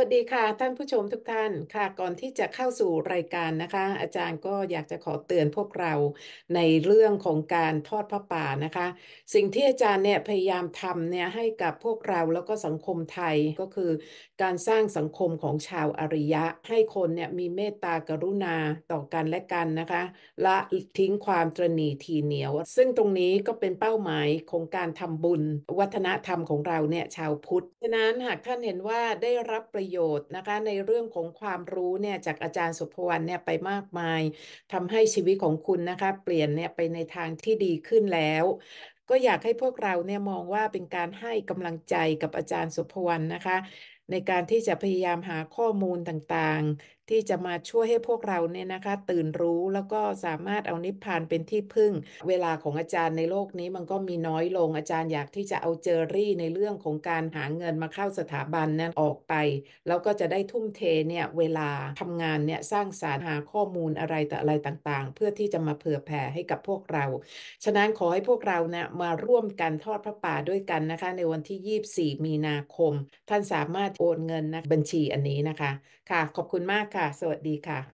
วัสดีค่ะท่านผู้ชมทุกท่านค่ะก่อนที่จะเข้าสู่รายการนะคะ อาจารย์ก็อยากจะขอเตือนพวกเราในเรื่องของการทอดพระป่านะคะ สิ่งที่อาจารย์เนี่ยพยายามทำเนี่ยให้กับพวกเราแล้วก็สังคมไทยก็คือ การสร้างสังคมของชาวอริยะ ให้คนเนี่ยมีเมตตากรุณาต่อกันและกันนะคะละทิ้งความตรณีทีเหนียว ซึ่งตรงนี้ก็เป็นเป้าหมาย ของการทำบุญวัฒนธรรมของเราเนี่ยชาวพุทธฉะนั้นหากท่านเห็นว่าได้รับประโยชน์นะคะในเรื่องของความรู้เนี่ยจากอาจารย์สุภวรรณเนี่ยไปมากมาย ทำให้ชีวิตของคุณนะคะ เปลี่ยนเนี่ยไปในทางที่ดีขึ้นแล้ว ก็อยากให้พวกเราเนี่ยมองว่าเป็นการให้กำลังใจกับอาจารย์สุภวรรณนะคะในการที่จะพยายามหาข้อมูลต่างๆ ที่จะมาช่วยให้พวกเราเนี่ยนะคะ ตื่นรู้แล้วก็สามารถเอานิพพานเป็นที่พึ่ง เวลาของอาจารย์ในโลกนี้มันก็มีน้อยลงอาจารย์อยากที่จะเอาเจอรี่ในเรื่องของการหาเงินมาเข้าสถาบันนั้นออกไปแล้วก็จะได้ทุ่มเทเนี่ยเวลาทำงานเนี่ย สร้างสารรค์หาข้อมูลอะไรแต่อะไรต่างๆ เพื่อที่จะมาเผื่อแผ่ให้กับพวกเรา ฉะนั้นขอให้พวกเราเนะมาร่วมกันทอดพระป่าด้วยกันนะคะ ในวันที่24 มีนาคม ท่านสามารถโอนเงินนะบัญชีอันนี้นะคะ ค่ะ ขอบคุณมากค่ะ สวัสดีค่ะ